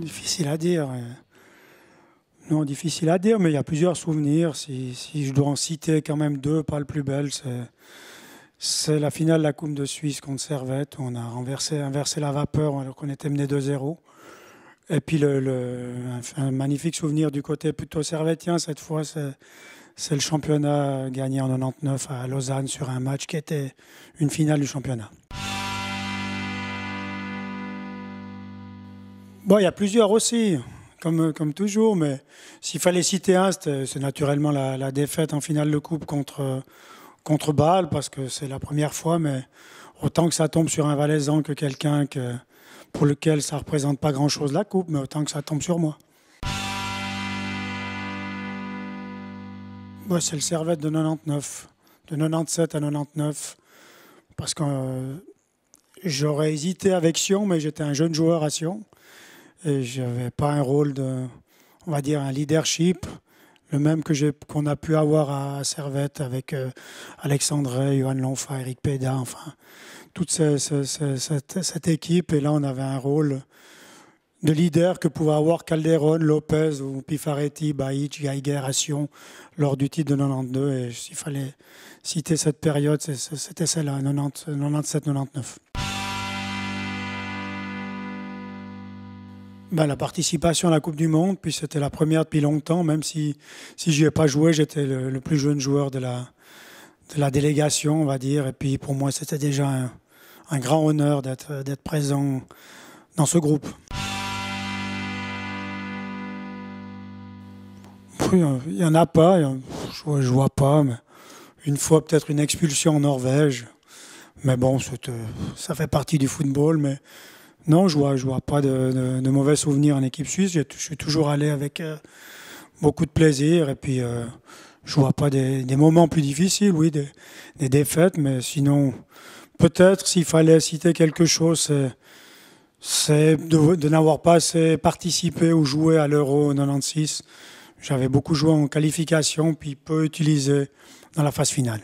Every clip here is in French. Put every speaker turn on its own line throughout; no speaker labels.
difficile à dire. Hein. Non, difficile à dire, mais il y a plusieurs souvenirs. Si, je dois en citer quand même deux, pas le plus bel, c'est la finale de la Coupe de Suisse contre Servette. on a renversé, inversé la vapeur alors qu'on était mené 2-0. Et puis le, un, magnifique souvenir du côté plutôt servettien, cette fois, c'est le championnat gagné en 99 à Lausanne sur un match qui était une finale du championnat. Bon, il y a plusieurs aussi, comme, comme toujours, mais s'il fallait citer un, c'est naturellement la, défaite en finale de coupe contre, contre Bâle, parce que c'est la première fois, mais autant que ça tombe sur un Valaisan que quelqu'un que, pour lequel ça ne représente pas grand-chose la coupe, mais autant que ça tombe sur moi. Moi, c'est le Servette de 99, de 97 à 99, parce que euh, j'aurais hésité avec Sion, mais j'étais un jeune joueur à Sion je n'avais pas un rôle de, on va dire, un leadership, le même que qu'on a pu avoir à Servette avec euh, Alexandre, Johan Lonfa, Eric Péda, enfin, toute cette, équipe. Et là, on avait un rôle de leader que pouvaient avoir Calderon, Lopez ou Pifaretti, Baïch, Geiger, Assion lors du titre de 92. Et s'il fallait citer cette période, c'était celle-là, 97-99. Ben, la participation à la Coupe du Monde, puis c'était la première depuis longtemps, même si, si je n'y ai pas joué, j'étais le, plus jeune joueur de la, de la délégation, on va dire. Et puis pour moi, c'était déjà un, grand honneur d'être présent dans ce groupe. Euh, il n'y en a pas, je ne vois pas. Mais une fois peut-être une expulsion en Norvège. Mais bon, euh, ça fait partie du football. Mais non, je vois, je vois pas de, mauvais souvenirs en équipe suisse. Je, suis toujours allé avec euh, beaucoup de plaisir et puis je euh, je vois pas des, moments plus difficiles, oui, des, défaites, mais sinon, peut-être s'il fallait citer quelque chose, c'est de, de n'avoir pas assez participé ou joué à l'Euro 96. J'avais beaucoup joué en qualification, puis peu utilisé dans la phase finale.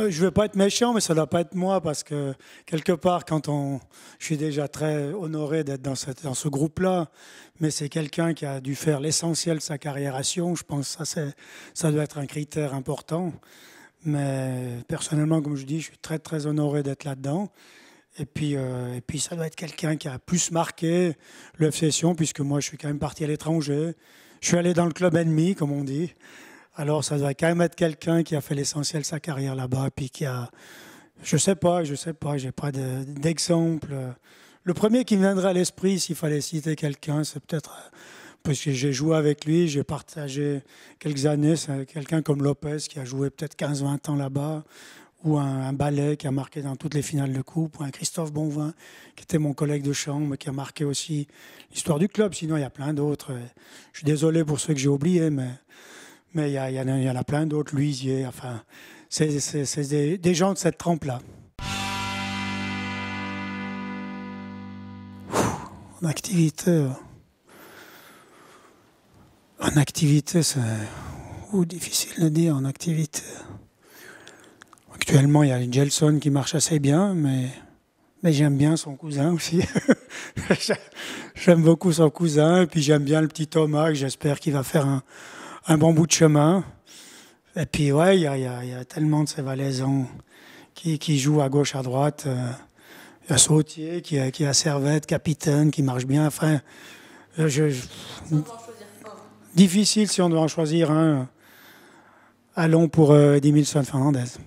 Euh, je ne vais pas être méchant, mais ça ne doit pas être moi parce que quelque part, quand on, je suis déjà très honoré d'être dans, dans ce groupe-là, mais c'est quelqu'un qui a dû faire l'essentiel de sa carrière à Sion. Je pense que ça, ça doit être un critère important. Mais personnellement, comme je dis, je suis très très honoré d'être là-dedans. Et puis, euh, et puis ça doit être quelqu'un qui a plus marqué le Sion, puisque moi je suis quand même parti à l'étranger. Je suis allé dans le club ennemi, comme on dit. Alors ça doit quand même être quelqu'un qui a fait l'essentiel de sa carrière là-bas, puis qui a, je sais pas, je sais pas, j'ai pas d'exemple. le premier qui me viendrait à l'esprit, s'il fallait citer quelqu'un, c'est peut-être euh, parce que j'ai joué avec lui, j'ai partagé quelques années, c'est quelqu'un comme Lopez qui a joué peut-être 15-20 ans là-bas, ou un, un, ballet qui a marqué dans toutes les finales de coupe, ou un Christophe Bonvin qui était mon collègue de chambre, qui a marqué aussi l'histoire du club. Sinon, il y a plein d'autres. Je suis désolé pour ceux que j'ai oubliés, mais mais il y, a, en a plein d'autres, Luisier, enfin, c'est des, gens de cette trempe-là. En activité, euh, en activité, c'est difficile de dire en activité. Actuellement, il y a Gelson qui marche assez bien, mais, mais j'aime bien son cousin aussi. j'aime beaucoup son cousin, et puis j'aime bien le petit Thomas, j'espère qu'il va faire un, un bon bout de chemin. Et puis, ouais, il y, a, tellement de ces valaisans qui, jouent à gauche, à droite. Euh, il y a Sautier, qui a, qui a Servette, Capitaine, qui marche bien. Euh, difficile si on doit en choisir un. Allons pour euh, 10 000 Fernandez.